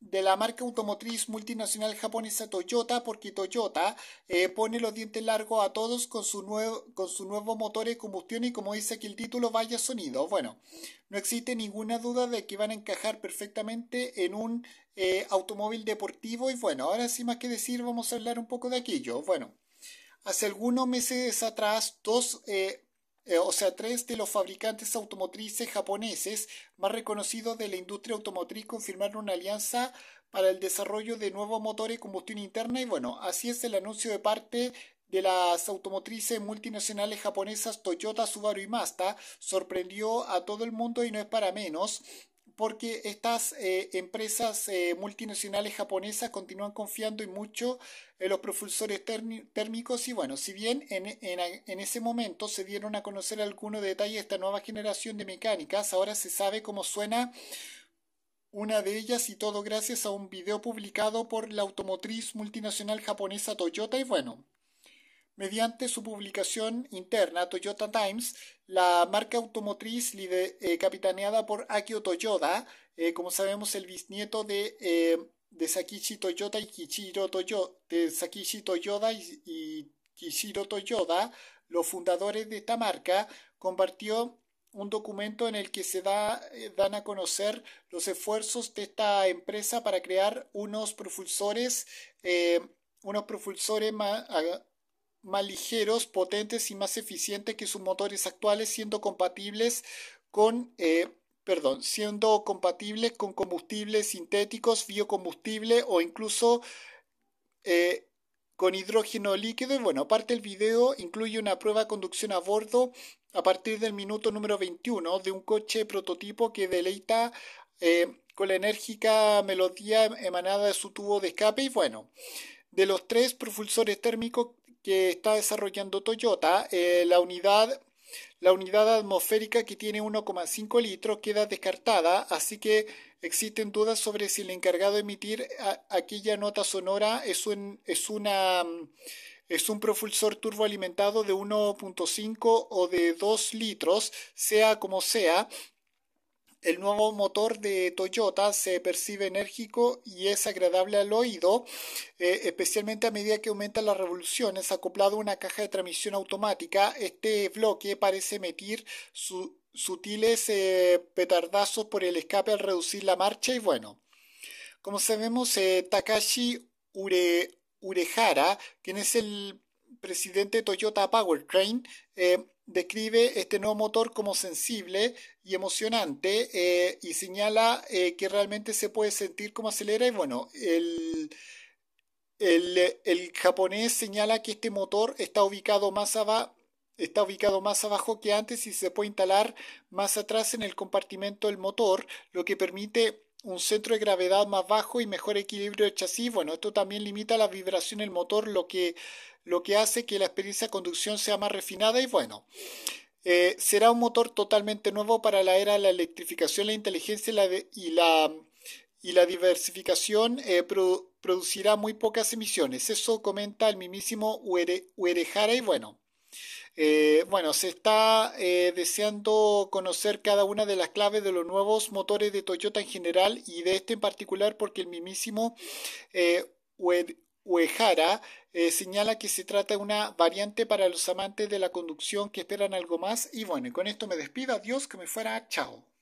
de la marca automotriz multinacional japonesa Toyota, porque Toyota eh, pone los dientes largos a todos con su, nuevo, con su nuevo motor de combustión y como dice aquí el título, vaya sonido. Bueno, no existe ninguna duda de que van a encajar perfectamente en un eh, automóvil deportivo y bueno, ahora sin más que decir, vamos a hablar un poco de aquello. Bueno, hace algunos meses atrás, dos... Eh, eh, o sea, tres de los fabricantes automotrices japoneses más reconocidos de la industria automotriz confirmaron una alianza para el desarrollo de nuevos motores de combustión interna y bueno, así es el anuncio de parte de las automotrices multinacionales japonesas Toyota, Subaru y Mazda sorprendió a todo el mundo y no es para menos, porque estas eh, empresas eh, multinacionales japonesas continúan confiando y mucho en los propulsores térmicos y bueno, si bien en, ese momento se dieron a conocer algunos detalles de esta nueva generación de mecánicas, ahora se sabe cómo suena una de ellas y todo gracias a un video publicado por la automotriz multinacional japonesa Toyota y bueno, Mediante su publicación interna, Toyota Times, la marca automotriz eh, capitaneada por Akio Toyoda, eh, como sabemos, el bisnieto de, eh, Sakichi Toyoda y Kichiro Toyoda, de Toyoda y, Toyoda, los fundadores de esta marca, compartió un documento en el que se da, dan a conocer los esfuerzos de esta empresa para crear unos propulsores, unos propulsores más, más ligeros, potentes y más eficientes que sus motores actuales, siendo compatibles con, eh, perdón, siendo compatibles con combustibles sintéticos, biocombustible o incluso eh, con hidrógeno líquido. Y bueno, aparte el video incluye una prueba de conducción a bordo a partir del minuto número 21 de un coche prototipo que deleita eh, con la enérgica melodía emanada de su tubo de escape. Y bueno, de los tres propulsores térmicos que está desarrollando Toyota, eh, la unidad la unidad atmosférica que tiene 1,5 litros queda descartada, así que existen dudas sobre si el encargado de emitir aquella nota sonora es un, es una, mm, es un propulsor turboalimentado de 1.5 o de 2 litros, sea como sea. El nuevo motor de Toyota se percibe enérgico y es agradable al oído, eh, especialmente a medida que aumentan las revoluciones. Acoplado a una caja de transmisión automática, este bloque parece emitir sus sutiles eh, petardazos por el escape al reducir la marcha y bueno. Como sabemos, eh, Takashi Urejara, quien es el presidente de Toyota Powertrain, describe este nuevo motor como sensible y emocionante eh, y señala eh, que realmente se puede sentir como acelera y bueno, el, el, japonés señala que este motor está ubicado más abajo está ubicado más abajo que antes y se puede instalar más atrás en el compartimento del motor, lo que permite un centro de gravedad más bajo y mejor equilibrio de chasis. Bueno, esto también limita la vibración del motor, lo que, hace que la experiencia de conducción sea más refinada y bueno. Eh, será un motor totalmente nuevo para la era de la electrificación, la inteligencia y la, y diversificación eh, producirá muy pocas emisiones. Eso comenta el mismísimo Uere, y bueno. Eh, bueno, se está eh, deseando conocer cada una de las claves de los nuevos motores de Toyota en general y de este en particular porque el mismísimo eh, Uehara señala que se trata de una variante para los amantes de la conducción que esperan algo más. Y bueno, con esto me despido. Adiós, que me fuera. Chao.